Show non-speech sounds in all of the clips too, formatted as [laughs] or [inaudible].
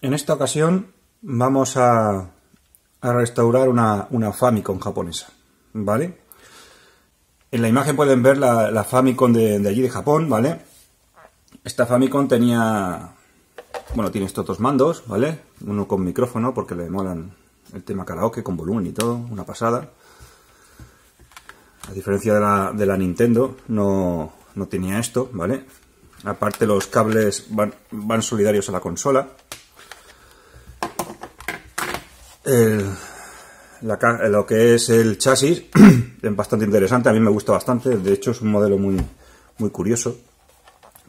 En esta ocasión vamos a, restaurar una, Famicom japonesa, ¿vale? En la imagen pueden ver la, Famicom de, allí de Japón, ¿vale? Esta Famicom tenía... Bueno, tiene estos dos mandos, ¿vale? Uno con micrófono, porque le molan el tema karaoke, con volumen y todo, una pasada. A diferencia de la, de la Nintendo, no, tenía esto, ¿vale? Aparte los cables van, van solidarios a la consola lo que es el chasis, [clears throat] es bastante interesante, a mí me gusta bastante, de hecho es un modelo muy, muy curioso.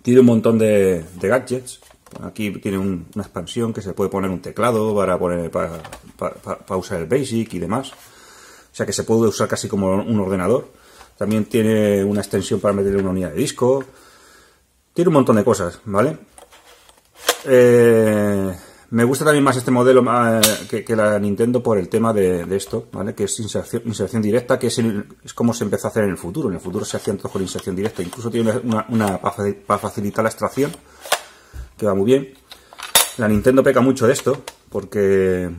Tiene un montón de, gadgets, aquí tiene una expansión que se puede poner un teclado para, poner, para, usar el BASIC y demás, o sea que se puede usar casi como un ordenador. También tiene una extensión para meter una unidad de disco. Tiene un montón de cosas, ¿vale? Eh, me gusta también más este modelo eh, que, la Nintendo por el tema de, esto, ¿vale? Que es inserción, inserción directa, que es, como se empezó a hacer en el futuro. En el futuro se hacían todos con inserción directa. Incluso tiene una, para facilitar la extracción, que va muy bien. La Nintendo peca mucho de esto, porque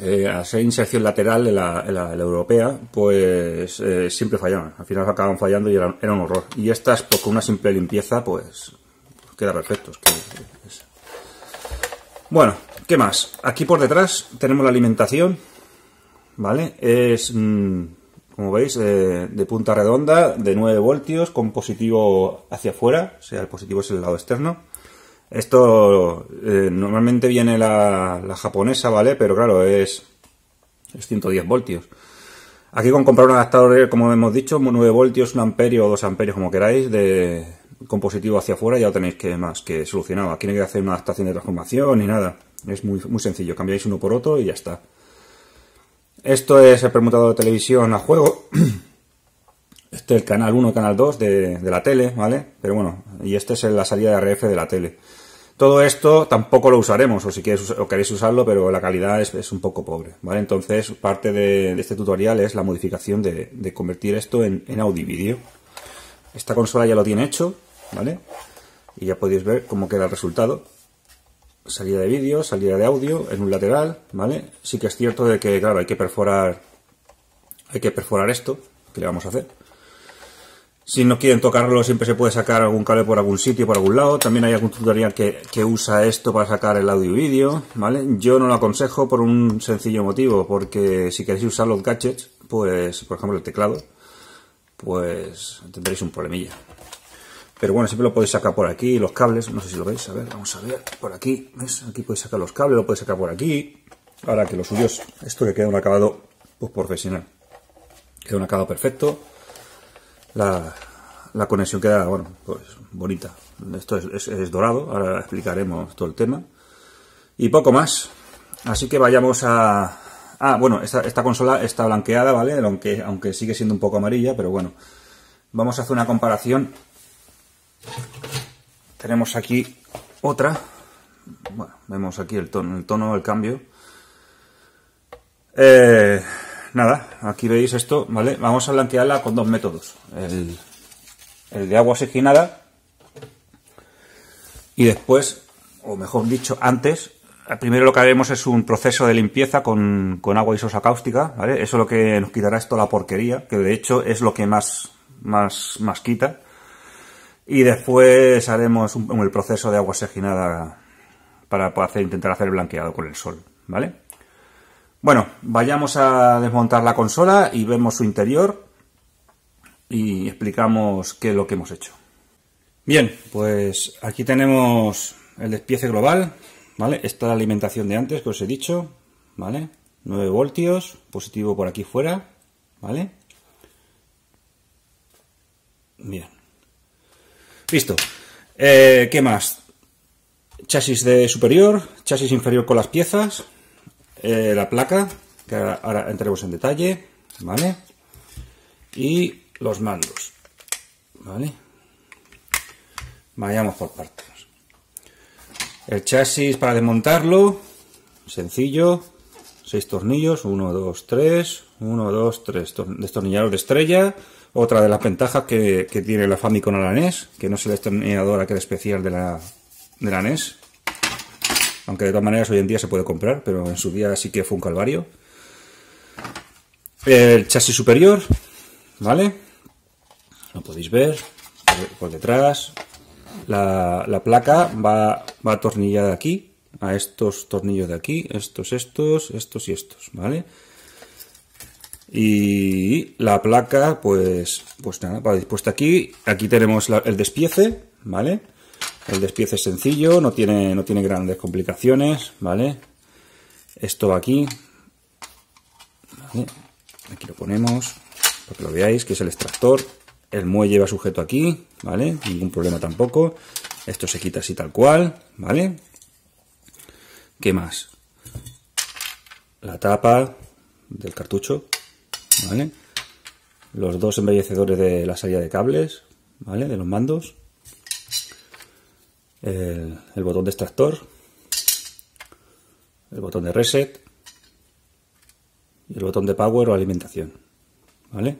eh, inserción lateral en la, europea, pues eh, siempre fallaban. Al final acaban fallando y era, un horror. Y estas, pues con una simple limpieza, pues, queda perfecto. que, bueno, ¿qué más? Aquí por detrás tenemos la alimentación, ¿vale? Es, mm, como veis, eh, de punta redonda, de 9 voltios, con positivo hacia afuera, o sea, el positivo es el lado externo. Esto eh, normalmente viene la, japonesa, ¿vale? Pero claro, es, es 110 voltios. Aquí con comprar un adaptador, como hemos dicho, 9 voltios, 1 amperio o 2 amperios, como queráis, de, compositivo hacia afuera ya lo tenéis que más que solucionado. Aquí no hay que hacer una adaptación de transformación ni nada. Es muy, muy sencillo. Cambiáis uno por otro y ya está. Esto es el permutador de televisión a juego. [clears throat] Este es el canal 1, canal 2 de, la tele, ¿vale? Pero bueno, y este es la salida de RF de la tele. Todo esto tampoco lo usaremos, o si quieres, o queréis usarlo, pero la calidad es, un poco pobre, ¿vale? Entonces, parte de, este tutorial es la modificación de, convertir esto en, en audio vídeo. Esta consola ya lo tiene hecho, ¿vale? Y ya podéis ver cómo queda el resultado. Salida de vídeo, salida de audio en un lateral, ¿vale? Sí que es cierto de que, claro, hay que perforar, hay que perforar esto, que le vamos a hacer. Si no quieren tocarlo, siempre se puede sacar algún cable por algún sitio, por algún lado. También hay algún tutorial que, usa esto para sacar el audio y vídeo, ¿vale? Yo no lo aconsejo por un sencillo motivo, porque si queréis usar los gadgets, pues, por ejemplo, el teclado, pues tendréis un problemilla. Pero bueno, siempre lo podéis sacar por aquí, los cables, no sé si lo veis, a ver, vamos a ver, por aquí, ¿ves? Aquí podéis sacar los cables, lo podéis sacar por aquí. Ahora que lo suyos. esto que queda un acabado pues, profesional. Queda un acabado perfecto. La, conexión queda, bueno, pues bonita. Esto es, dorado, ahora explicaremos todo el tema. Y poco más. Así que vayamos a... Ah, bueno, esta, consola está blanqueada, ¿vale? aunque sigue siendo un poco amarilla, pero bueno. Vamos a hacer una comparación tenemos aquí otra. Bueno, vemos aquí el tono, el tono, el cambio. Eh, nada, aquí veis esto, ¿vale? Vamos a plantearla con dos métodos. El, de agua oxigenada y después, o mejor dicho, antes, eh, primero lo que haremos es un proceso de limpieza con, con agua sosa cáustica. Eso es lo que nos quitará esto la porquería, que de hecho es lo que más, más quita. Y después haremos el proceso de agua oxigenada para intentar hacer el blanqueado con el sol, ¿vale? Bueno, vayamos a desmontar la consola y vemos su interior y explicamos qué es lo que hemos hecho. Bien, pues aquí tenemos el despiece global, ¿vale? Esta es la alimentación de antes que os he dicho, ¿vale? 9 voltios, positivo por aquí fuera, ¿vale? Bien. Listo. Eh, ¿Qué más? Chasis de superior, chasis inferior con las piezas, eh, la placa, que ahora, entremos en detalle, ¿vale? Y los mandos, ¿vale? Vayamos por partes. El chasis para desmontarlo, sencillo, seis tornillos, 1, 2, 3, 1, 2, tres, destornillador de estrella, otra de las ventajas que, tiene la Famicom a e que no es el que aquel especial de la, de e Aunque de todas maneras hoy en día se puede comprar, pero en su día sí que fue un calvario. El chasis superior, ¿vale? Lo podéis ver por detrás. La, la placa va, va atornillada aquí, a estos tornillos de aquí, estos, estos, estos y estos, ¿vale? Y la placa, pues, pues nada, va dispuesta aquí. Aquí tenemos el despiece, ¿vale? El despiece es sencillo, no tiene, no tiene grandes complicaciones, ¿vale? Esto va aquí. Aquí lo ponemos, para que lo veáis, que es el extractor. El muelle va sujeto aquí, ¿vale? Ningún problema tampoco. Esto se quita así tal cual, ¿vale? ¿Qué más? La tapa del cartucho, los dos embellecedores de la salida de cables, ¿vale? De los mandos. El, botón de extractor. El botón de reset. Y el botón de power o alimentación, ¿vale?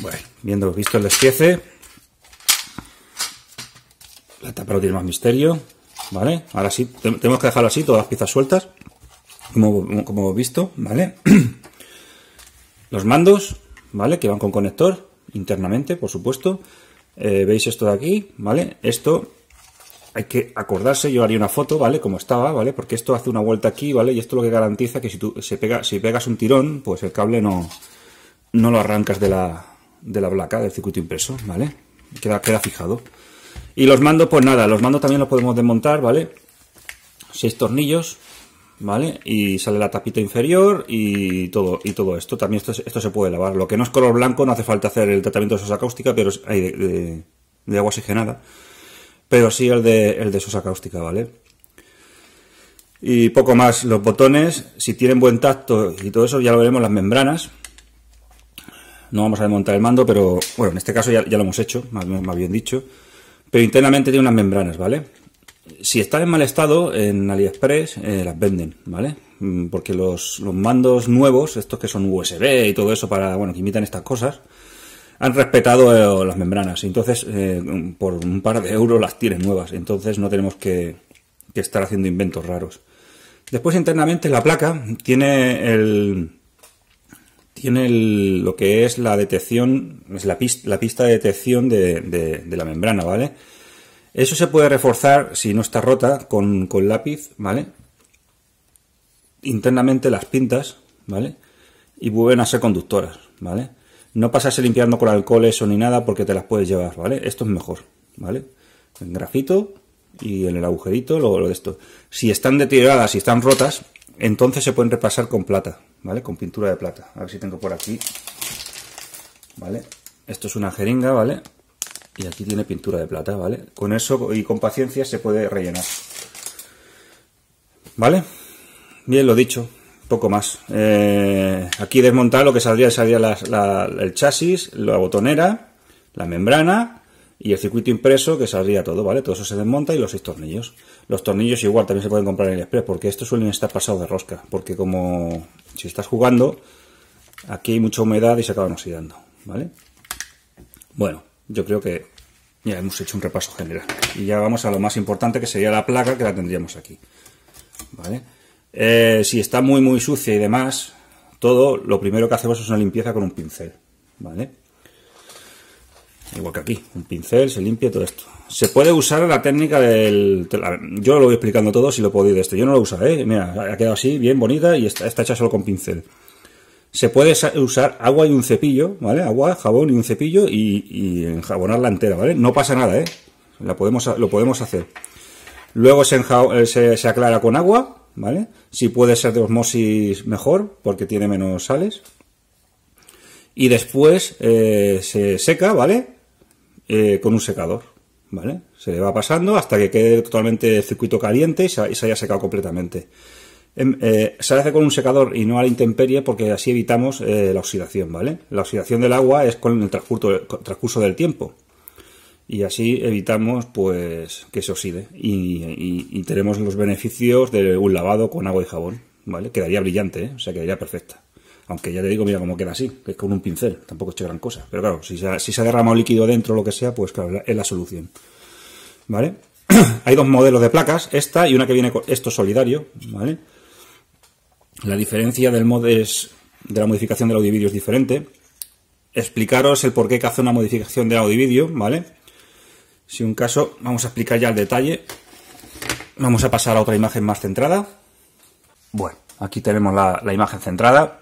Bueno, viendo visto el despiece, la tapa no tiene más misterio, ¿vale? Ahora sí, tenemos que dejarlo así, todas las piezas sueltas, como, hemos visto, ¿vale? [clears throat] Los mandos, ¿vale? Que van con conector internamente, por supuesto. Eh, ¿Veis esto de aquí? ¿Vale? Esto hay que acordarse, yo haría una foto, ¿vale? Como estaba, ¿vale? Porque esto hace una vuelta aquí, ¿vale? Y esto lo que garantiza que si tú se pega, si pegas un tirón, pues el cable no, no lo arrancas de la, de la placa, del circuito impreso, ¿vale? Queda, queda fijado. Y los mandos, pues nada, los mandos también los podemos desmontar, ¿vale? Seis tornillos, ¿vale? Y sale la tapita inferior y todo, y todo esto. También esto, se puede lavar. Lo que no es color blanco, no hace falta hacer el tratamiento de sosa cáustica, pero hay de, agua oxigenada. Pero sí el de, el de sosa cáustica, ¿vale? Y poco más, los botones, si tienen buen tacto y todo eso, ya lo veremos las membranas. No vamos a desmontar el mando, pero bueno, en este caso ya, lo hemos hecho, más bien dicho. Pero internamente tiene unas membranas, ¿vale? si están en mal estado, en AliExpress eh, las venden, ¿vale? Mm, porque los, mandos nuevos, estos que son USB y todo eso para, bueno, que imitan estas cosas, han respetado eh, las membranas. Entonces, eh, por un par de euros las tienen nuevas. Entonces no tenemos que, estar haciendo inventos raros. Después internamente la placa tiene el... Tiene lo que es la detección, es la, pista, de detección de la membrana, ¿vale? Eso se puede reforzar, si no está rota, con, lápiz, ¿vale? Internamente las pintas, ¿vale? Y vuelven a ser conductoras, ¿vale? No pasarse limpiando con alcohol eso ni nada porque te las puedes llevar, ¿vale? Esto es mejor, ¿vale? En grafito y en el agujerito luego lo de esto. Si están deterioradas, y están rotas, entonces se pueden repasar con plata, ¿vale? Con pintura de plata. A ver si tengo por aquí, ¿vale? Esto es una jeringa, ¿vale? Y aquí tiene pintura de plata, ¿vale? Con eso y con paciencia se puede rellenar. ¿Vale? Bien, lo dicho. Poco más. Eh, aquí desmontar lo que saldría, saldría el chasis, la botonera, la membrana y el circuito impreso que saldría todo, ¿vale? Todo eso se desmonta y los seis tornillos. Los tornillos igual también se pueden comprar en el Express porque estos suelen estar pasados de rosca. Porque como si estás jugando, aquí hay mucha humedad y se acaban oxidando, ¿vale? Bueno, yo creo que ya hemos hecho un repaso general. Y ya vamos a lo más importante que sería la placa que la tendríamos aquí. ¿Vale? Eh, si está muy muy sucia y demás, todo lo primero que hacemos es una limpieza con un pincel. ¿Vale? Igual que aquí, un pincel, se limpia todo esto. Se puede usar la técnica del... Yo lo voy explicando todo si lo podéis de esto. Yo no lo usaré, ¿eh? mira, ha quedado así, bien bonita y está hecha solo con pincel se puede usar agua y un cepillo, ¿vale? Agua, jabón y un cepillo y, enjabonarla entera, ¿vale? No pasa nada, ¿eh? La podemos, lo podemos hacer. Luego eh, se, aclara con agua, ¿vale? Si puede ser de osmosis mejor, porque tiene menos sales. Y después eh, se seca, ¿vale? Eh, con un secador, ¿vale? Se le va pasando hasta que quede totalmente el circuito caliente y se, y se haya secado completamente. Em, eh, se hace con un secador y no a la intemperie porque así evitamos eh, la oxidación, ¿vale? La oxidación del agua es con el transcurso, del tiempo y así evitamos pues que se oxide y, tenemos los beneficios de un lavado con agua y jabón, ¿vale? Quedaría brillante, ¿eh? o sea, quedaría perfecta. Aunque ya te digo, mira cómo queda así, que es con un pincel, tampoco es gran cosa. Pero claro, si se, ha, si se ha derramado líquido dentro o lo que sea, pues claro, es la solución. ¿Vale? [clears throat] Hay dos modelos de placas, esta y una que viene con esto solidario, ¿vale? La diferencia del mod es, de la modificación del audio vídeo es diferente. Explicaros el por qué que hace una modificación del audio vídeo, ¿vale? Si un caso, vamos a explicar ya el detalle. Vamos a pasar a otra imagen más centrada. Bueno, aquí tenemos la, imagen centrada.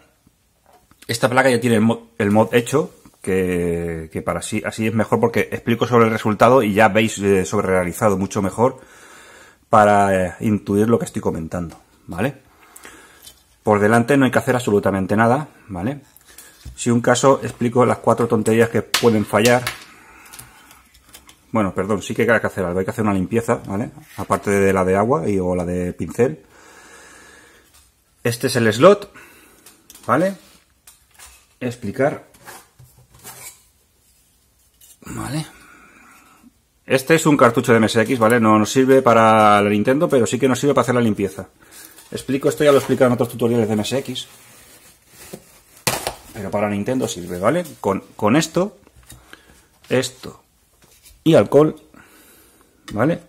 Esta placa ya tiene el mod, hecho, que, para sí, así es mejor porque explico sobre el resultado y ya veis eh, sobre realizado mucho mejor para eh, intuir lo que estoy comentando, ¿vale? Por delante no hay que hacer absolutamente nada, ¿vale? Si un caso explico las cuatro tonterías que pueden fallar. Bueno, perdón, sí que hay que hacer algo, hay que hacer una limpieza, ¿vale? Aparte de la de agua y, o la de pincel. Este es el slot, ¿vale? Explicar. ¿Vale? Este es un cartucho de MSX, ¿vale? No nos sirve para la Nintendo, pero sí que nos sirve para hacer la limpieza. Explico esto, ya lo he en otros tutoriales de MSX. Pero para Nintendo sirve, ¿vale? Con, con esto, esto y alcohol, ¿vale?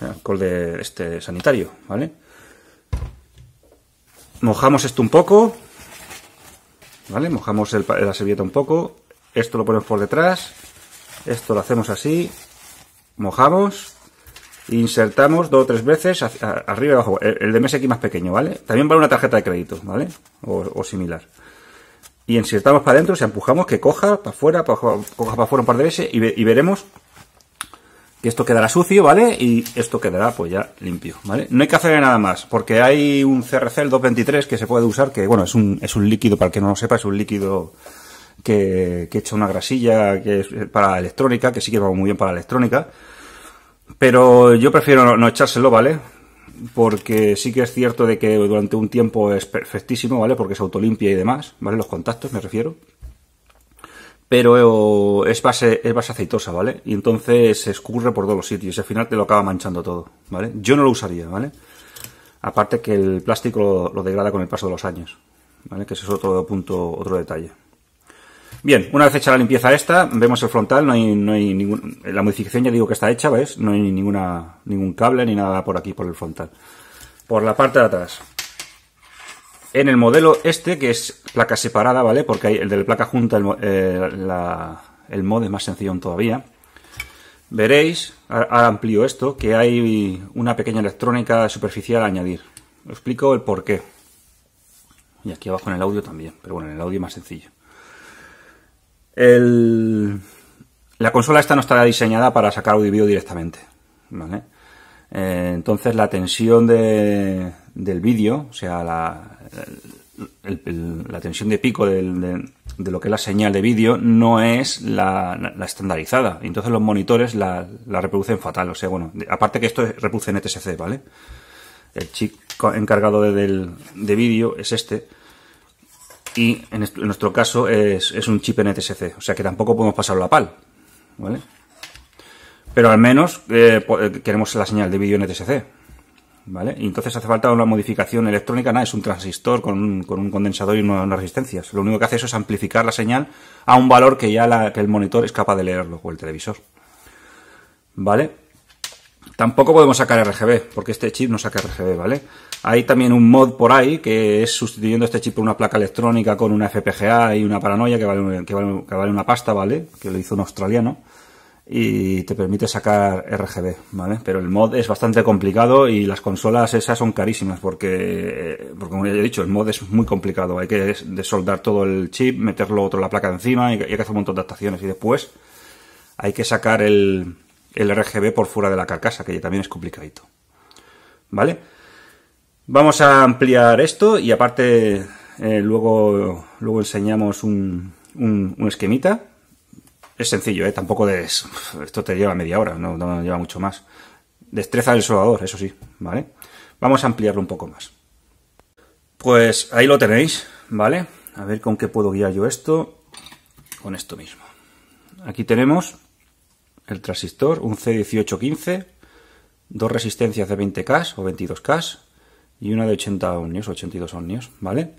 Alcohol de este sanitario, ¿vale? Mojamos esto un poco, ¿vale? Mojamos la servilleta un poco, esto lo ponemos por detrás, esto lo hacemos así, mojamos insertamos dos o tres veces arriba y abajo, el, de de aquí más pequeño, ¿vale? También vale una tarjeta de crédito, ¿vale? O, similar. Y insertamos para adentro, si empujamos, que coja para afuera, coja para afuera un par de veces y, veremos que esto quedará sucio, ¿vale? Y esto quedará pues ya limpio, ¿vale? No hay que hacer nada más, porque hay un CRC, el 223, que se puede usar, que bueno, es un, es un líquido, para el que no lo sepa, es un líquido que, que echa una grasilla que es para electrónica, que sí que va muy bien para electrónica pero yo prefiero no, echárselo, ¿vale? porque sí que es cierto de que durante un tiempo es perfectísimo, ¿vale? Porque se autolimpia y demás, ¿vale? Los contactos, me refiero. Pero es base, es base aceitosa, ¿vale? Y entonces se escurre por todos los sitios y al final te lo acaba manchando todo, ¿vale? Yo no lo usaría, ¿vale? Aparte que el plástico lo, lo degrada con el paso de los años, ¿vale? Que ese es otro punto, otro detalle. Bien, una vez hecha la limpieza esta, vemos el frontal, no hay, no hay ningún, la modificación ya digo que está hecha, ¿ves? No hay ninguna, ningún cable ni nada por aquí, por el frontal. Por la parte de atrás. En el modelo este, que es placa separada, ¿vale? Porque hay, el de la placa junta, el, eh, mod es más sencillo todavía. Veréis, ahora amplío esto, que hay una pequeña electrónica superficial a añadir. Os explico el por qué. Y aquí abajo en el audio también, pero bueno, en el audio más sencillo. La consola esta no estará diseñada para sacar audio y vídeo directamente. Eh, entonces la tensión del vídeo, o sea, la, tensión de pico de, lo que es la señal de vídeo no es la, estandarizada. Entonces los monitores la, reproducen fatal. O sea, bueno, aparte que esto reproduce en ¿vale? El chico encargado de, de vídeo es este y en, nuestro caso es, un chip NTSC, o sea que tampoco podemos pasarlo a PAL, ¿vale? Pero al menos eh, eh, queremos la señal de vídeo NTSC, ¿vale? Y entonces hace falta una modificación electrónica, nada, es un transistor con un, condensador y unas resistencias. Lo único que hace eso es amplificar la señal a un valor que ya el monitor es capaz de leerlo, o el televisor, ¿vale? Tampoco podemos sacar RGB, porque este chip no saca RGB, ¿vale? Hay también un mod por ahí que es sustituyendo este chip por una placa electrónica con una FPGA y una paranoia que vale, que vale, una pasta, ¿vale? Que lo hizo un australiano y te permite sacar RGB, ¿vale? Pero el mod es bastante complicado y las consolas esas son carísimas porque, eh, porque como ya he dicho, el mod es muy complicado. Hay que desoldar todo el chip, meterlo otro la placa encima y hay que hacer un montón de adaptaciones y después hay que sacar el, el RGB por fuera de la carcasa, que también es complicadito, ¿vale? Vamos a ampliar esto y aparte eh, luego, luego enseñamos un, esquemita. Es sencillo, ¿eh? tampoco esto te lleva media hora, no, lleva mucho más. Destreza del soldador, eso sí, ¿vale? Vamos a ampliarlo un poco más. Pues ahí lo tenéis, ¿vale? A ver con qué puedo guiar yo esto. Con esto mismo. Aquí tenemos el transistor, un C1815, dos resistencias de 20K o 22K, y una de 80 ohmios, 82 ohmios, ¿vale?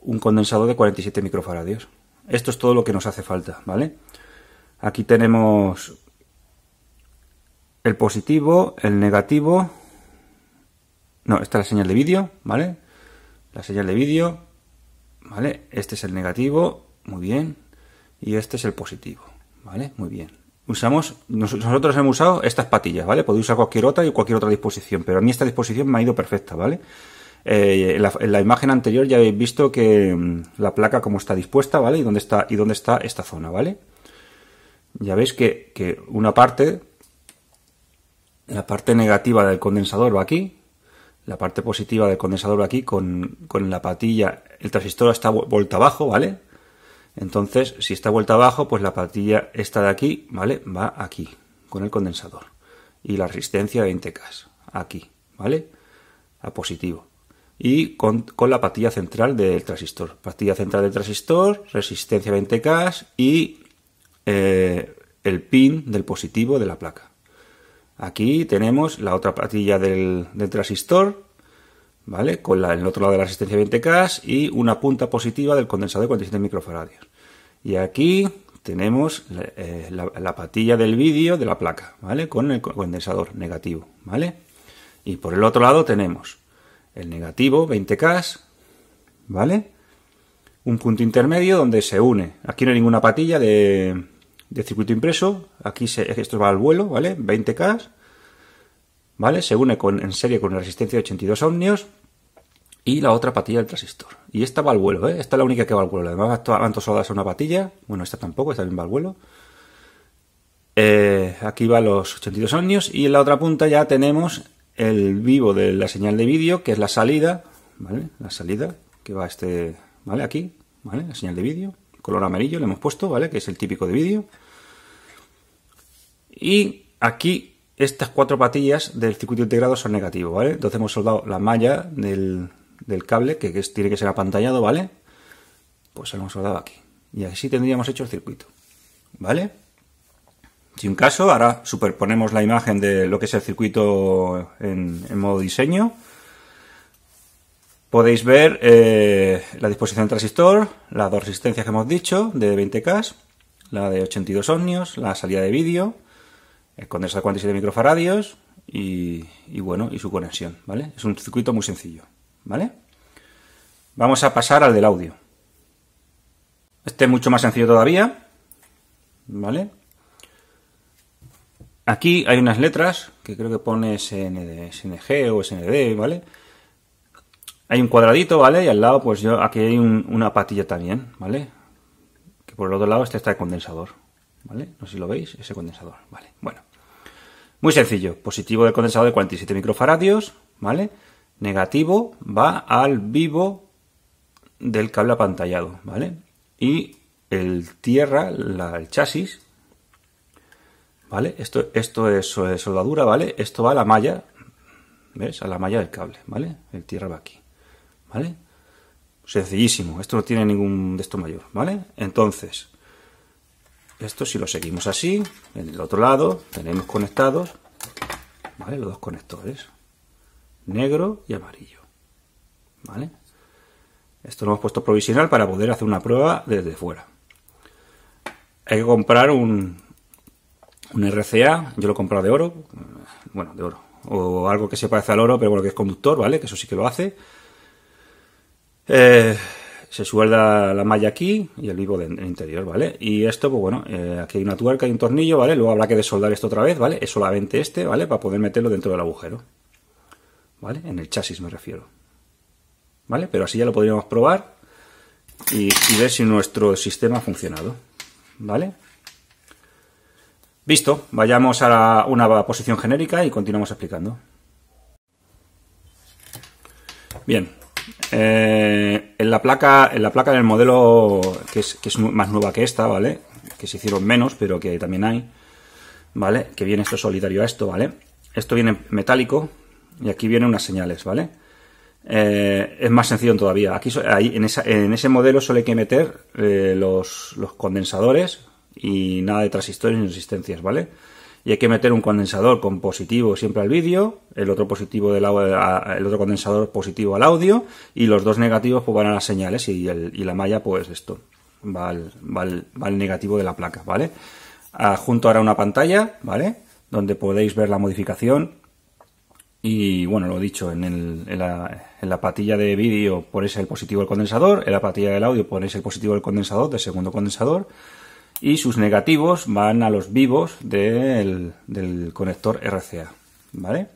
Un condensador de 47 microfaradios. Esto es todo lo que nos hace falta, ¿vale? Aquí tenemos el positivo, el negativo. No, esta es la señal de vídeo, ¿vale? La señal de vídeo, ¿vale? Este es el negativo, muy bien. Y este es el positivo, ¿vale? Muy bien usamos, nosotros hemos usado estas patillas, ¿vale? Podéis usar cualquier otra y cualquier otra disposición, pero a mí esta disposición me ha ido perfecta, ¿vale? Eh, en, la, imagen anterior ya habéis visto que mm, la placa como está dispuesta, ¿vale? Y dónde está, y dónde está esta zona, ¿vale? Ya veis que, una parte, la parte negativa del condensador va aquí, la parte positiva del condensador va aquí con, con la patilla, el transistor está vuelta abajo, ¿vale? Entonces, si está vuelta abajo, pues la patilla esta de aquí, ¿vale? Va aquí, con el condensador. Y la resistencia 20K, aquí, ¿vale? A positivo. Y con, la patilla central del transistor. Patilla central del transistor, resistencia 20K y eh, el pin del positivo de la placa. Aquí tenemos la otra patilla del transistor, ¿vale? Con la, el otro lado de la resistencia 20K y una punta positiva del condensador de 47 microfaradios. Y aquí tenemos eh, la, patilla del vídeo de la placa, ¿vale? Con el condensador negativo, ¿vale? Y por el otro lado tenemos el negativo 20K, ¿vale? Un punto intermedio donde se une. Aquí no hay ninguna patilla de, circuito impreso. Aquí se, esto va al vuelo, ¿vale? 20K. ¿vale? Se une en serie con una resistencia de 82 ohmios y la otra patilla del transistor. Y esta va al vuelo, ¿eh? Esta es la única que va al vuelo. Además van todas una patilla. Bueno, esta tampoco, esta también va al vuelo. Eh, aquí va los 82 ohmios y en la otra punta ya tenemos el vivo de la señal de vídeo, que es la salida, ¿vale? La salida que va a este, ¿vale? Aquí, ¿vale? La señal de vídeo, color amarillo le hemos puesto, ¿vale? Que es el típico de vídeo. Y aquí estas cuatro patillas del circuito integrado son negativos, ¿vale? Entonces hemos soldado la malla del, cable, que, tiene que ser apantallado, ¿vale? Pues lo hemos soldado aquí. Y así tendríamos hecho el circuito, ¿vale? Si un caso, ahora superponemos la imagen de lo que es el circuito en, modo diseño. Podéis ver eh, la disposición del transistor, las dos resistencias que hemos dicho, de 20K, la de 82 ohmios, la salida de vídeo, el condensador 47 microfaradios y, bueno, y su conexión, ¿vale? Es un circuito muy sencillo, ¿vale? Vamos a pasar al del audio. Este es mucho más sencillo todavía, ¿vale? Aquí hay unas letras que creo que pone SND, SNG o SND, ¿vale? Hay un cuadradito, ¿vale? Y al lado, pues yo, aquí hay una patilla también, ¿vale? Que por el otro lado este está el condensador, ¿vale? No sé si lo veis, ese condensador, ¿vale? Bueno, muy sencillo, positivo del condensador de 47 microfaradios, ¿vale? Negativo va al vivo del cable apantallado, ¿vale? Y el tierra, la, el chasis, ¿vale? Esto, esto es soldadura, ¿vale? Esto va a la malla, ¿ves? A la malla del cable, ¿vale? El tierra va aquí, ¿vale? Sencillísimo, esto no tiene ningún de esto mayor, ¿vale? Entonces, esto si lo seguimos así, en el otro lado tenemos conectados los dos conectores, negro y amarillo. ¿vale? Esto lo hemos puesto provisional para poder hacer una prueba desde fuera. Hay que comprar un, un RCA, yo lo he comprado de oro, bueno, de oro, o algo que se parece al oro, pero bueno, que es conductor, ¿vale? Que eso sí que lo hace. Eh, se suelda la malla aquí y el vivo del interior, ¿vale? Y esto, pues bueno, eh, aquí hay una tuerca y un tornillo, ¿vale? Luego habrá que desoldar esto otra vez, ¿vale? Es solamente este, ¿vale? Para poder meterlo dentro del agujero, ¿vale? En el chasis me refiero, ¿vale? Pero así ya lo podríamos probar y, y ver si nuestro sistema ha funcionado, ¿vale? Visto, vayamos a una posición genérica y continuamos explicando. Bien, eh, en, la placa, en la placa del modelo que es, más nueva que esta, ¿vale? Que se hicieron menos, pero que también hay, ¿vale? Que viene esto solitario a esto, ¿vale? Esto viene metálico y aquí vienen unas señales, ¿vale? Eh, es más sencillo todavía. Aquí en, ese modelo solo hay que meter eh, los, los, condensadores y nada de transistores ni resistencias, ¿vale? y hay que meter un condensador con positivo siempre al vídeo, el otro positivo del el otro condensador positivo al audio y los dos negativos pues van a las señales y, la malla pues esto va al, negativo de la placa, ¿vale? Ah, junto ahora una pantalla, ¿vale? Donde podéis ver la modificación y bueno, lo he dicho, en, la, en la, patilla de vídeo ponéis el positivo del condensador, en la patilla del audio ponéis el positivo del condensador, del segundo condensador, y sus negativos van a los vivos del, conector RCA, ¿vale?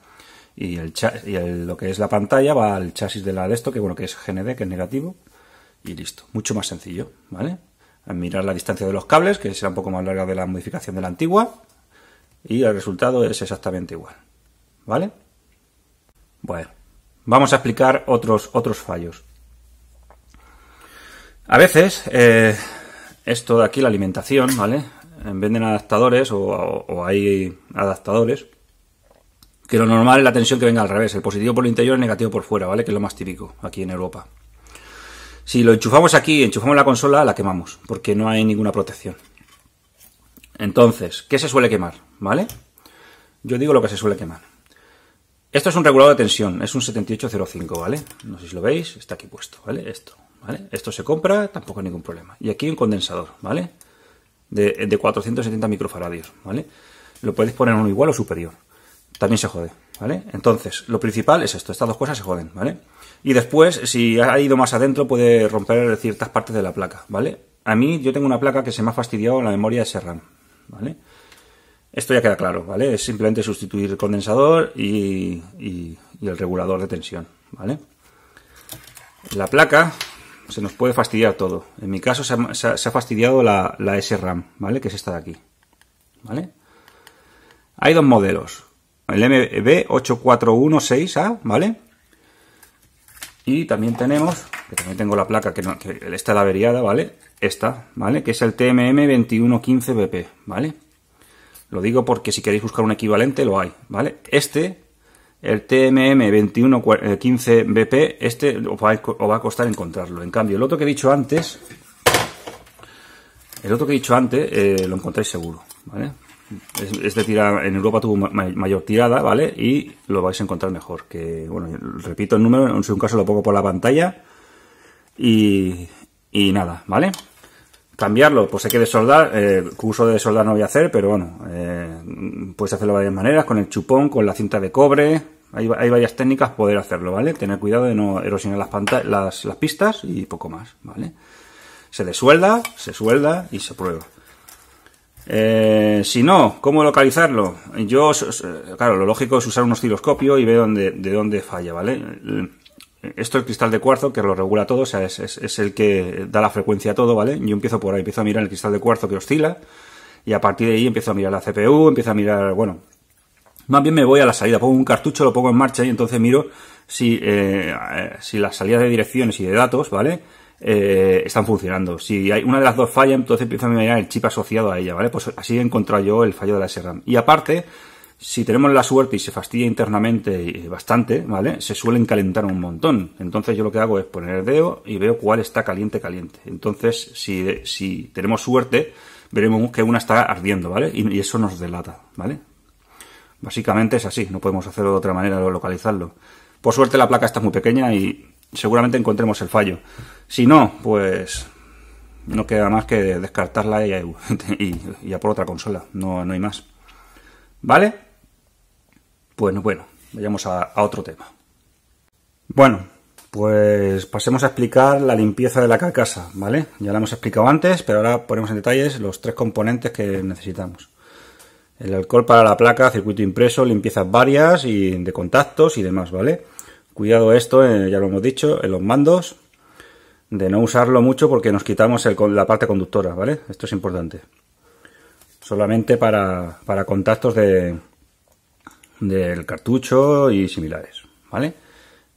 Y, el, lo que es la pantalla va al chasis de la esto, que bueno, que es GND, que es negativo, y listo. Mucho más sencillo, ¿vale? Mirar la distancia de los cables, que será un poco más larga de la modificación de la antigua, y el resultado es exactamente igual, ¿vale? Bueno, vamos a explicar otros, otros fallos. A veces, eh, esto de aquí, la alimentación, ¿vale? Eh, venden adaptadores o, hay adaptadores. Que lo normal es la tensión que venga al revés, el positivo por el interior, y el negativo por fuera, ¿vale? Que es lo más típico aquí en Europa. Si lo enchufamos aquí, enchufamos la consola, la quemamos, porque no hay ninguna protección. Entonces, ¿qué se suele quemar? ¿Vale? Yo digo lo que se suele quemar. Esto es un regulador de tensión, es un 7805, ¿vale? No sé si lo veis, está aquí puesto, ¿vale? Esto. Esto se compra, tampoco hay ningún problema. Y aquí un condensador, ¿vale? De, 470 microfaradios, ¿vale? Lo puedes poner en uno igual o superior. También se jode, ¿vale? Entonces, lo principal es esto, estas dos cosas se joden, ¿vale? Y después, si ha ido más adentro, puede romper ciertas partes de la placa, ¿vale? A mí, yo tengo una placa que se me ha fastidiado la memoria de ese ¿vale? Esto ya queda claro, ¿vale? Es simplemente sustituir el condensador y, y el regulador de tensión, ¿vale? La placa se nos puede fastidiar todo. En mi caso se ha, fastidiado la, la SRAM, ¿vale? Que es esta de aquí, ¿vale? Hay dos modelos. El MB8416A, ¿vale? Y también tenemos, que también tengo la placa que, está la averiada, ¿vale? Esta, ¿vale? Que es el TMM2115BP, ¿vale? Lo digo porque si queréis buscar un equivalente lo hay, ¿vale? Este el TMM 2115BP, eh, este os va a costar encontrarlo. En cambio, el otro que he dicho antes, el otro que he dicho antes, eh, lo encontráis seguro, ¿vale? Este tira, en Europa tuvo mayor tirada, ¿vale? Y lo vais a encontrar mejor. Que, bueno, repito el número, en un caso lo pongo por la pantalla. Y, y nada, ¿vale? cambiarlo, pues hay que desoldar, el eh, curso de soldar no voy a hacer, pero bueno, eh, puedes hacerlo de varias maneras, con el chupón, con la cinta de cobre, hay, varias técnicas poder hacerlo, ¿vale? Tener cuidado de no erosionar las, las, las pistas y poco más, ¿vale? Se desuelda, se suelda y se prueba. Eh, si no, ¿cómo localizarlo? Yo, claro, lo lógico es usar un osciloscopio y ver dónde, de dónde falla, ¿vale? esto es el cristal de cuarzo que lo regula todo, o sea, es, el que da la frecuencia a todo, ¿vale? Yo empiezo por ahí, empiezo a mirar el cristal de cuarzo que oscila y a partir de ahí empiezo a mirar la CPU, empiezo a mirar, bueno, más bien me voy a la salida, pongo un cartucho, lo pongo en marcha y entonces miro si, eh, eh si la salida de direcciones y de datos, ¿vale? Eh, están funcionando. Si hay una de las dos falla, entonces empiezo a mirar el chip asociado a ella, ¿vale? Pues así he encontrado yo el fallo de la SRAM. Y aparte, si tenemos la suerte y se fastidia internamente eh, bastante, ¿vale? Se suelen calentar un montón. Entonces yo lo que hago es poner el dedo y veo cuál está caliente, caliente. Entonces, si, tenemos suerte, veremos que una está ardiendo, ¿vale? Y, eso nos delata, ¿vale? Básicamente es así, no podemos hacerlo de otra manera, localizarlo. Por suerte la placa está muy pequeña y seguramente encontremos el fallo. Si no, pues no queda más que descartarla y, [laughs] ya a por otra consola, no, no hay más. ¿Vale? Bueno, bueno, vayamos a, otro tema. Bueno, pues pasemos a explicar la limpieza de la carcasa, ¿vale? Ya la hemos explicado antes, pero ahora ponemos en detalles los tres componentes que necesitamos. El alcohol para la placa, circuito impreso, limpiezas varias y de contactos y demás, ¿vale? Cuidado esto, eh, ya lo hemos dicho, en los mandos, de no usarlo mucho porque nos quitamos la parte conductora, ¿vale? Esto es importante. Solamente para contactos de, del cartucho y similares, ¿vale?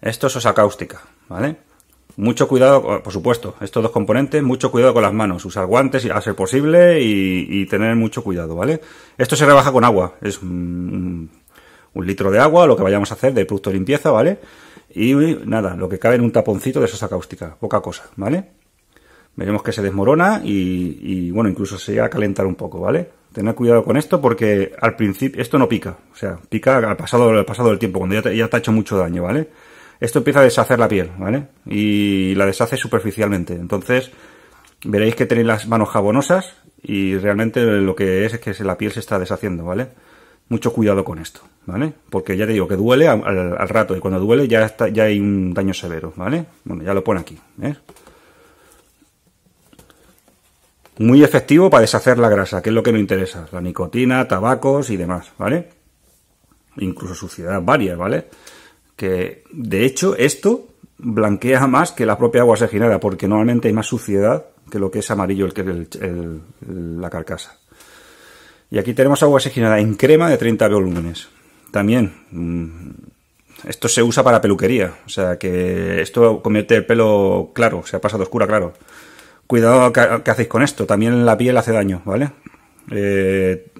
Esto es sosa cáustica, ¿vale? Mucho cuidado, por supuesto, estos dos componentes, mucho cuidado con las manos, usar guantes a ser posible y, tener mucho cuidado, ¿vale? Esto se rebaja con agua, es un, litro de agua, lo que vayamos a hacer de producto de limpieza, ¿vale? Y nada, lo que cabe en un taponcito de sosa cáustica, poca cosa, ¿vale? Veremos que se desmorona y, y bueno, incluso se va a calentar un poco, ¿vale? Tened cuidado con esto porque al principio esto no pica, o sea, pica al pasado, al pasado del tiempo, cuando ya te, ya te ha hecho mucho daño, ¿vale? Esto empieza a deshacer la piel, ¿vale? Y la deshace superficialmente. Entonces, veréis que tenéis las manos jabonosas y realmente lo que es es que la piel se está deshaciendo, ¿vale? Mucho cuidado con esto, ¿vale? Porque ya te digo que duele al, rato y cuando duele ya, está, ya hay un daño severo, ¿vale? Bueno, ya lo pone aquí, ¿eh? Muy efectivo para deshacer la grasa, que es lo que nos interesa. La nicotina, tabacos y demás, ¿vale? Incluso suciedad varias, ¿vale? Que, de hecho, esto blanquea más que la propia agua oxigenada, porque normalmente hay más suciedad que lo que es amarillo el, que el, la carcasa. Y aquí tenemos agua oxigenada en crema de 30 volúmenes. También, mm, esto se usa para peluquería, o sea que esto convierte el pelo claro, se sea, pasa de oscura claro cuidado que, hacéis con esto, también la piel hace daño, ¿vale? Eh,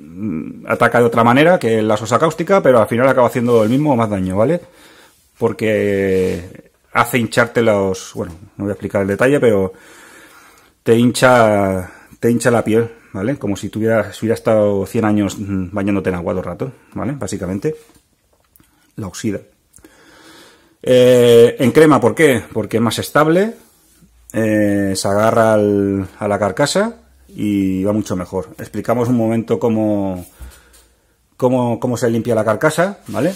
ataca de otra manera que la sosa cáustica, pero al final acaba haciendo el mismo o más daño, ¿vale? Porque hace hincharte los... Bueno, no voy a explicar el detalle, pero te hincha, te hincha la piel, ¿vale? Como si tuvieras, hubiera estado 100 años mm, bañándote en agua todo rato, ¿vale? Básicamente, la oxida. Eh, en crema, ¿por qué? Porque es más estable, eh, se agarra a la carcasa y va mucho mejor. Explicamos un momento cómo, cómo, se limpia la carcasa, ¿vale?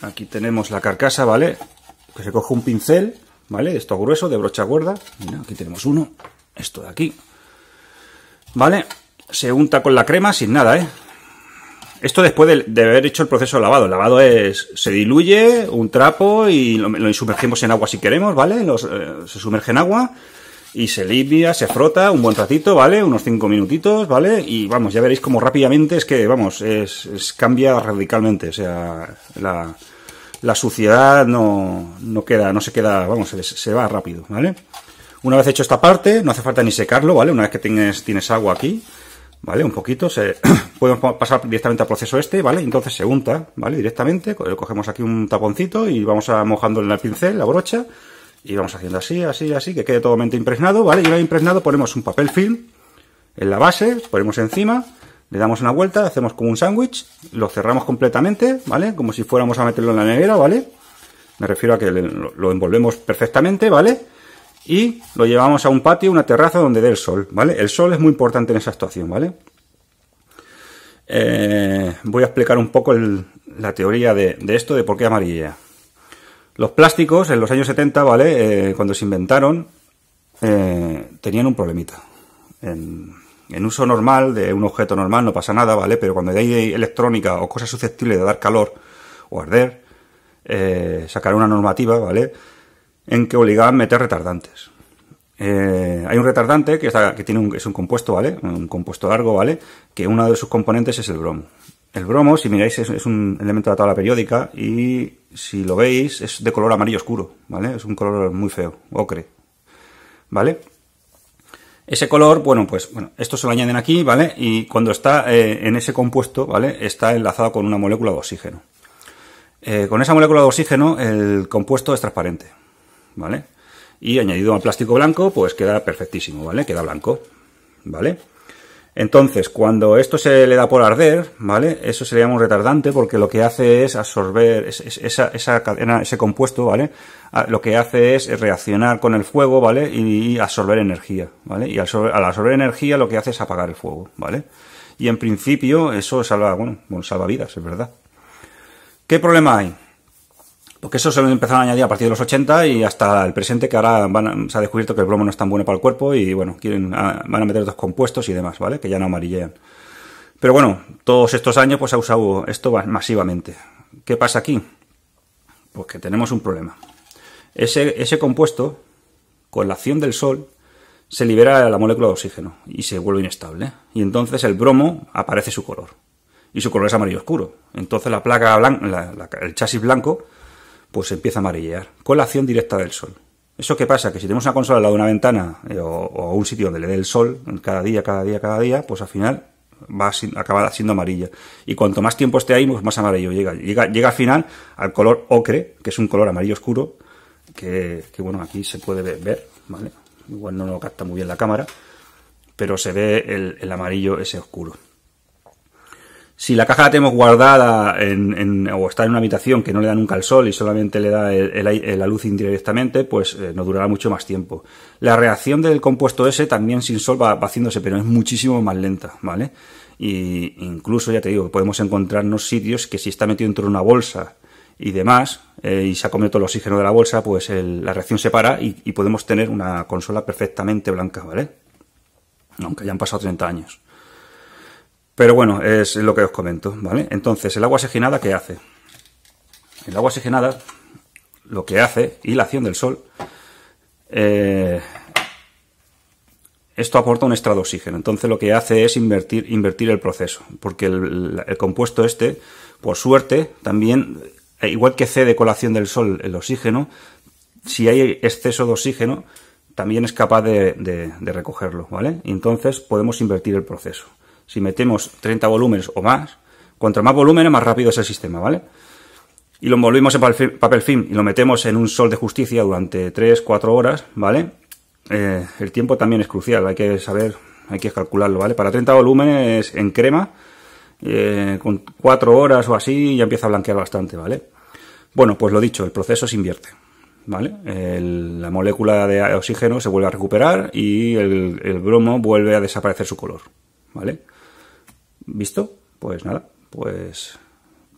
Aquí tenemos la carcasa, ¿vale? Que se coge un pincel, ¿vale? Esto grueso, de brocha gorda. aquí tenemos uno. Esto de aquí. ¿Vale? Se unta con la crema sin nada, ¿eh? Esto después de, haber hecho el proceso de lavado. El lavado es, se diluye un trapo y lo, lo sumergimos en agua si queremos, ¿vale? Eh, se sumerge en agua y se limpia, se frota un buen ratito, ¿vale? Unos cinco minutitos, ¿vale? Y vamos, ya veréis cómo rápidamente es que, vamos, es, cambia radicalmente. O sea, la, la suciedad no, no, queda, no se queda, vamos, se, se, va rápido, ¿vale? Una vez hecho esta parte, no hace falta ni secarlo, ¿vale? Una vez que tienes, tienes agua aquí, ¿vale? Un poquito, se, [clears throat] podemos pasar directamente al proceso este, ¿vale? Entonces se unta, ¿vale? Directamente, cogemos aquí un taponcito y vamos a mojando en el pincel, la brocha, y vamos haciendo así, así, así, que quede totalmente impregnado, ¿vale? Y ahora impregnado ponemos un papel film en la base, ponemos encima, le damos una vuelta, hacemos como un sándwich, lo cerramos completamente, ¿vale? Como si fuéramos a meterlo en la nevera, ¿vale? Me refiero a que lo envolvemos perfectamente, ¿vale? y lo llevamos a un patio, una terraza donde dé el sol, ¿vale? El sol es muy importante en esa actuación, ¿vale? Eh, voy a explicar un poco la teoría de, esto, de por qué amarilla. Los plásticos en los años 70, ¿vale? Eh, cuando se inventaron, eh, tenían un problemita. En, uso normal, de un objeto normal, no pasa nada, ¿vale? Pero cuando hay electrónica o cosas susceptibles de dar calor o arder, sacar una normativa, ¿vale? en que obligaban a meter retardantes. Eh, hay un retardante que, tiene un, es un compuesto, ¿vale? Un compuesto largo, ¿vale? Que uno de sus componentes es el bromo. El bromo, si miráis, es, un elemento de la tabla periódica y si lo veis es de color amarillo oscuro, ¿vale? Es un color muy feo, ocre, ¿vale? Ese color, bueno, pues bueno, esto se lo añaden aquí, ¿vale? Y cuando está eh, en ese compuesto, ¿vale? Está enlazado con una molécula de oxígeno. Eh, con esa molécula de oxígeno el compuesto es transparente, ¿vale? Y añadido al plástico blanco, pues queda perfectísimo, ¿vale? Queda blanco, ¿vale? Entonces, cuando esto se le da por arder, ¿vale? Eso sería le un retardante porque lo que hace es absorber esa, cadena, ese compuesto, ¿vale? Ah, lo que hace es reaccionar con el fuego, ¿vale? Y, absorber energía, ¿vale? Y al absorber energía lo que hace es apagar el fuego, ¿vale? Y en principio eso salva, bueno, bueno salva vidas, es verdad. ¿Qué problema hay? Porque eso se lo empezaron a añadir a partir de los 80 y hasta el presente, que ahora se ha descubierto que el bromo no es tan bueno para el cuerpo y bueno, quieren, ah, van a meter otros compuestos y demás, ¿vale? Que ya no amarillean. Pero bueno, todos estos años pues ha usado esto masivamente. ¿Qué pasa aquí? Pues que tenemos un problema. Ese, compuesto, con la acción del sol, se libera la molécula de oxígeno y se vuelve inestable. Y entonces el bromo aparece su color. Y su color es amarillo oscuro. Entonces la placa blanca, el chasis blanco pues empieza a amarillear, con la acción directa del sol. ¿Eso qué pasa? Que si tenemos una consola al lado de una ventana eh, o, un sitio donde le dé el sol cada día, cada día, cada día, pues al final va a acaba siendo amarilla. Y cuanto más tiempo esté ahí, pues más amarillo llega. Llega, llega al final al color ocre, que es un color amarillo oscuro, que, bueno, aquí se puede ver, ¿vale? Igual no lo capta muy bien la cámara, pero se ve el, el amarillo ese oscuro si la caja la tenemos guardada en, en, o está en una habitación que no le da nunca el sol y solamente le da la luz indirectamente, pues eh, no durará mucho más tiempo. La reacción del compuesto S también sin sol va, haciéndose, pero es muchísimo más lenta, ¿vale? Y incluso, ya te digo, podemos encontrarnos sitios que si está metido dentro de una bolsa y demás, eh, y se ha comido todo el oxígeno de la bolsa, pues la reacción se para y, y podemos tener una consola perfectamente blanca, ¿vale? Aunque hayan pasado 30 años. Pero bueno, es lo que os comento, ¿vale? Entonces, ¿el agua oxigenada qué hace? El agua oxigenada lo que hace, y la acción del sol, eh, esto aporta un extra de oxígeno. Entonces lo que hace es invertir, invertir el proceso, porque el, compuesto este, por suerte, también, igual que cede con la del sol el oxígeno, si hay exceso de oxígeno, también es capaz de, de recogerlo, ¿vale? Entonces podemos invertir el proceso si metemos 30 volúmenes o más, cuanto más volúmenes, más rápido es el sistema, ¿vale? Y lo envolvimos en papel film y lo metemos en un sol de justicia durante 3-4 horas, ¿vale? Eh, el tiempo también es crucial, hay que saber, hay que calcularlo, ¿vale? Para 30 volúmenes en crema, eh, con 4 horas o así, ya empieza a blanquear bastante, ¿vale? Bueno, pues lo dicho, el proceso se invierte. ¿Vale? la molécula de oxígeno se vuelve a recuperar y el, bromo vuelve a desaparecer su color, ¿vale? visto, pues nada, pues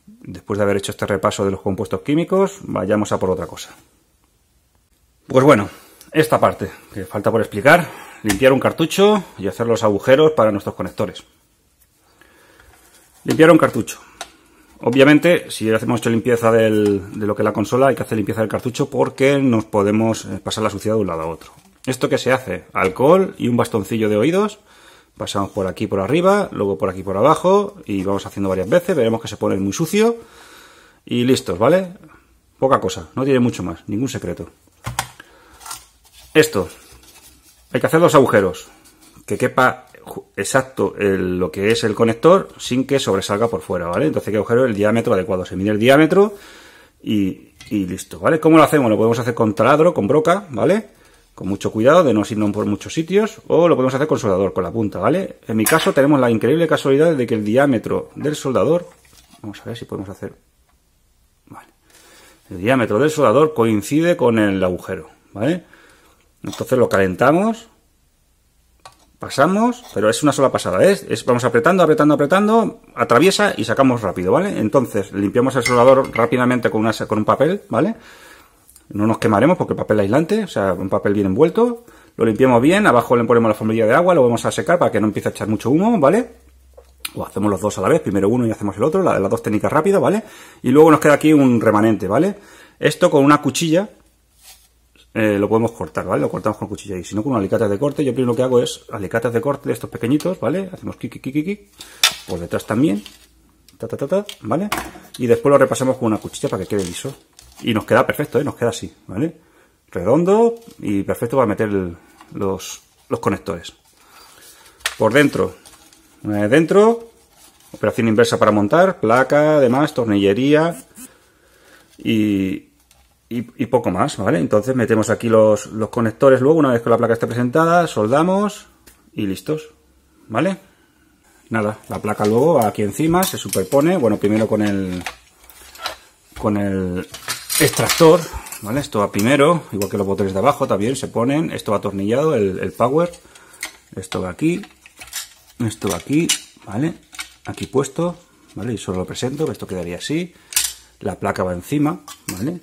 después de haber hecho este repaso de los compuestos químicos, vayamos a por otra cosa. Pues bueno, esta parte que falta por explicar, limpiar un cartucho y hacer los agujeros para nuestros conectores. Limpiar un cartucho. Obviamente, si hacemos hecho limpieza de lo que es la consola, hay que hacer limpieza del cartucho porque nos podemos pasar la suciedad de un lado a otro. ¿Esto que se hace? Alcohol y un bastoncillo de oídos pasamos por aquí por arriba, luego por aquí por abajo y vamos haciendo varias veces, veremos que se pone muy sucio y listos, ¿vale? Poca cosa, no tiene mucho más, ningún secreto. Esto, hay que hacer los agujeros, que quepa exacto lo que es el conector sin que sobresalga por fuera, ¿vale? Entonces hay que agujero el diámetro adecuado, se mide el diámetro y, y listo, ¿vale? ¿Cómo lo hacemos? Lo podemos hacer con taladro, con broca, ¿vale? con mucho cuidado de no irnos por muchos sitios, o lo podemos hacer con soldador, con la punta, ¿vale? En mi caso tenemos la increíble casualidad de que el diámetro del soldador, vamos a ver si podemos hacer, vale, el diámetro del soldador coincide con el agujero, ¿vale? Entonces lo calentamos, pasamos, pero es una sola pasada, ¿eh? es, vamos apretando, apretando, apretando, atraviesa y sacamos rápido, ¿vale? Entonces limpiamos el soldador rápidamente con, con un papel, ¿vale? vale no nos quemaremos porque el papel aislante, o sea, un papel bien envuelto. Lo limpiamos bien, abajo le ponemos la formilla de agua, lo vamos a secar para que no empiece a echar mucho humo, ¿vale? O hacemos los dos a la vez, primero uno y hacemos el otro, las dos técnicas rápidas, ¿vale? Y luego nos queda aquí un remanente, ¿vale? Esto con una cuchilla eh, lo podemos cortar, ¿vale? Lo cortamos con cuchilla y si no con alicates de corte, yo primero lo que hago es alicates de corte de estos pequeñitos, ¿vale? Hacemos kik, por detrás también, ta, ta, ta, ta, ¿vale? Y después lo repasamos con una cuchilla para que quede liso. Y nos queda perfecto, ¿eh? nos queda así, ¿vale? Redondo y perfecto para meter los, los conectores. Por dentro, una vez dentro, operación inversa para montar, placa, además, tornillería y, poco más, ¿vale? Entonces metemos aquí los, conectores luego, una vez que la placa esté presentada, soldamos y listos, ¿vale? Nada, la placa luego aquí encima se superpone, bueno, primero con el con el extractor, ¿vale? Esto va primero, igual que los botones de abajo también se ponen, esto va atornillado, el, power, esto va aquí, esto va aquí, ¿vale? Aquí puesto, ¿vale? Y solo lo presento, esto quedaría así, la placa va encima, ¿vale?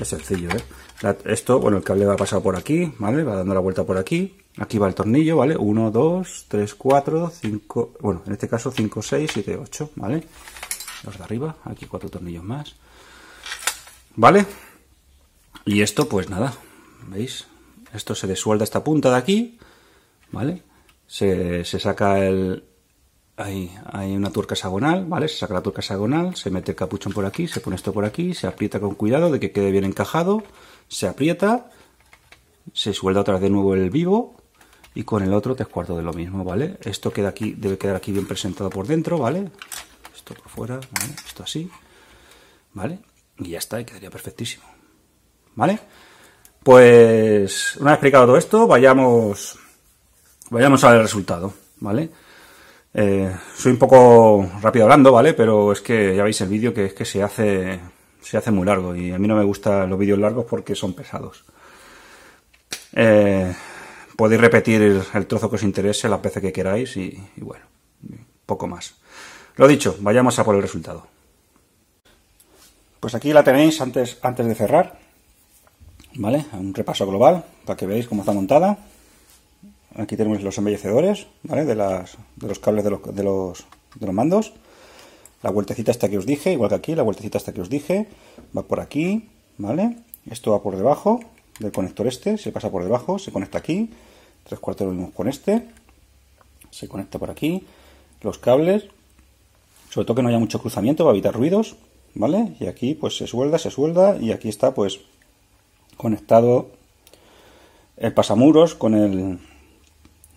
Es sencillo, ¿eh? esto, bueno, el cable va pasado por aquí, ¿vale? Va dando la vuelta por aquí. Aquí va el tornillo, ¿vale? 1, 2, 3, 4, 5... Bueno, en este caso 5, 6, 7, 8, ¿vale? los de arriba, aquí cuatro tornillos más, ¿vale? Y esto, pues nada, ¿veis? Esto se desuelda esta punta de aquí, ¿vale? Se, saca el... Ahí, hay una turca hexagonal, ¿vale? Se saca la turca hexagonal, se mete el capuchón por aquí, se pone esto por aquí, se aprieta con cuidado de que quede bien encajado, se aprieta, se suelda otra vez de nuevo el vivo y con el otro tres cuarto de lo mismo, ¿vale? Esto queda aquí, debe quedar aquí bien presentado por dentro, ¿vale? por fuera, esto así, ¿vale? Y ya está, y quedaría perfectísimo, ¿vale? Pues una vez explicado todo esto, vayamos, vayamos al resultado, ¿vale? Eh, soy un poco rápido hablando, ¿vale? Pero es que ya veis el vídeo que es que se hace, se hace muy largo y a mí no me gustan los vídeos largos porque son pesados. Eh, podéis repetir el trozo que os interese las veces que queráis y, y bueno, poco más. Lo dicho, vayamos a por el resultado. Pues aquí la tenéis antes, antes de cerrar. ¿Vale? Un repaso global para que veáis cómo está montada. Aquí tenemos los embellecedores, ¿vale? De, las, de los cables de los, los, mandos. La vueltecita esta que os dije, igual que aquí, la vueltecita esta que os dije, va por aquí, ¿vale? Esto va por debajo del conector este, se pasa por debajo, se conecta aquí, tres cuartos lo vimos con este, se conecta por aquí, los cables, sobre todo que no haya mucho cruzamiento para evitar ruidos, ¿vale? Y aquí pues se suelda, se suelda y aquí está pues conectado el pasamuros con el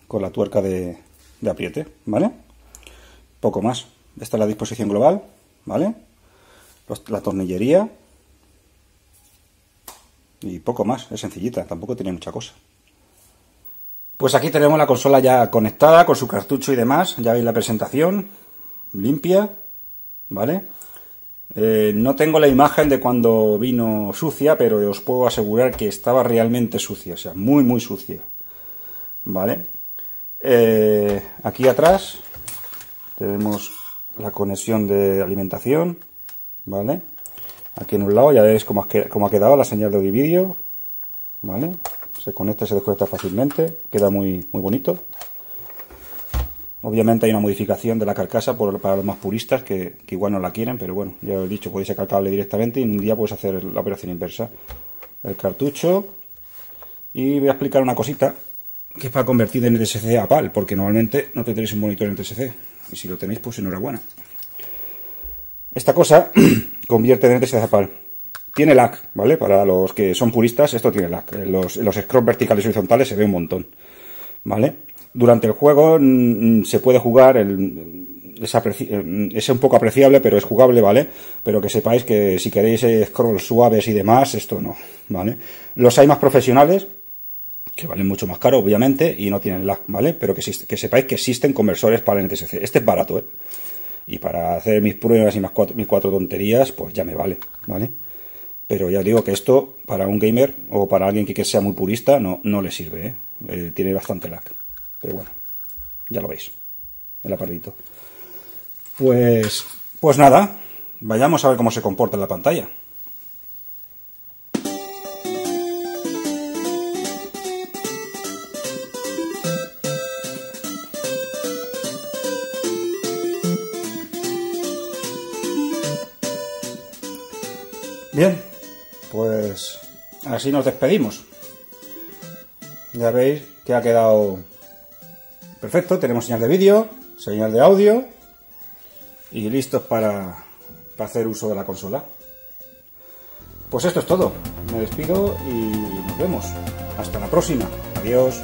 con la tuerca de, apriete, ¿vale? Poco más. Esta es la disposición global, ¿vale? la tornillería y poco más, es sencillita, tampoco tiene mucha cosa. Pues aquí tenemos la consola ya conectada con su cartucho y demás, ya veis la presentación, limpia, ¿vale? Eh, no tengo la imagen de cuando vino sucia, pero os puedo asegurar que estaba realmente sucia, o sea, muy, muy sucia, ¿vale? Eh, aquí atrás tenemos la conexión de alimentación, ¿vale? Aquí en un lado ya veis cómo ha quedado la señal de audio vídeo, ¿vale? Se conecta y se desconecta fácilmente, queda muy, muy bonito. Obviamente hay una modificación de la carcasa para los más puristas que, igual no la quieren, pero bueno, ya os he dicho, podéis sacar cable directamente y un día puedes hacer la operación inversa. El cartucho. Y voy a explicar una cosita que es para convertir en NTSC a PAL, porque normalmente no tendréis un monitor en NTSC. Y si lo tenéis, pues enhorabuena. Esta cosa [clears throat] convierte en NTSC a PAL. Tiene lag, ¿vale? Para los que son puristas, esto tiene lag. los, los scrolls verticales y horizontales se ve un montón, ¿vale? durante el juego mm, mm, se puede jugar, el, eh, mm, es, un poco apreciable, pero es jugable, ¿vale? Pero que sepáis que si queréis scroll suaves y demás, esto no, ¿vale? Los hay más profesionales, que valen mucho más caro, obviamente, y no tienen lag, ¿vale? Pero que, sepáis que existen conversores para el NTSC. Este es barato, ¿eh? Y para hacer mis pruebas y mis cuatro, tonterías, pues ya me vale, ¿vale? Pero ya digo que esto, para un gamer o para alguien que, sea muy purista, no, no le sirve, ¿eh? Eh, tiene bastante lag. Pero bueno, ya lo veis, el aparito. Pues, pues nada, vayamos a ver cómo se comporta la pantalla. Bien, pues así nos despedimos. Ya veis que ha quedado Perfecto, tenemos señal de vídeo, señal de audio y listos para, para hacer uso de la consola. Pues esto es todo. Me despido y nos vemos. Hasta la próxima. Adiós.